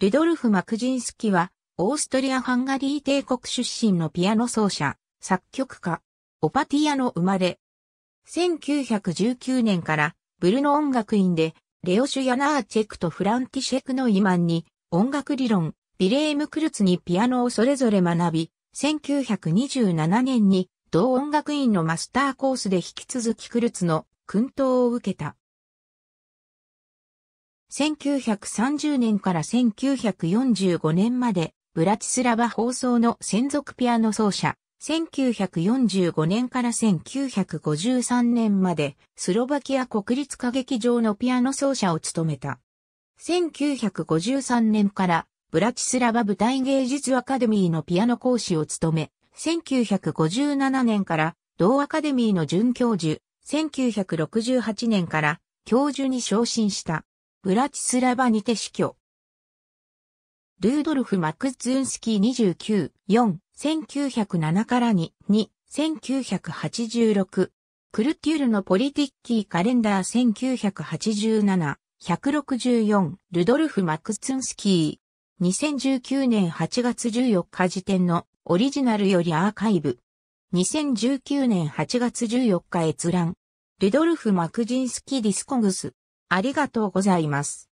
ルドルフ・マクジンスキは、オーストリア・ハンガリー帝国出身のピアノ奏者、作曲家、オパティアの生まれ。1919年から、ブルノ音楽院で、レオシュ・ヤナーチェクとフランティシェクのイマンに、音楽理論、ビレーム・クルツにピアノをそれぞれ学び、1927年に、同音楽院のマスターコースで引き続きクルツの、訓導を受けた。1930年から1945年まで、ブラチスラバ放送の専属ピアノ奏者、1945年から1953年まで、スロバキア国立歌劇場のピアノ奏者を務めた。1953年から、ブラチスラバ舞台芸術アカデミーのピアノ講師を務め、1957年から同アカデミーの准教授、1968年から教授に昇進した。ブラチスラバにて死去。ルードルフ・マクツンスキー29、4、1907から2、2、1986。クルテュールのポリティッキーカレンダー1987、164、ルドルフ・マクツンスキー。2019年8月14日時点のオリジナルよりアーカイブ。2019年8月14日閲覧。ルドルフ・マクジンスキー・ディスコングス。ありがとうございます。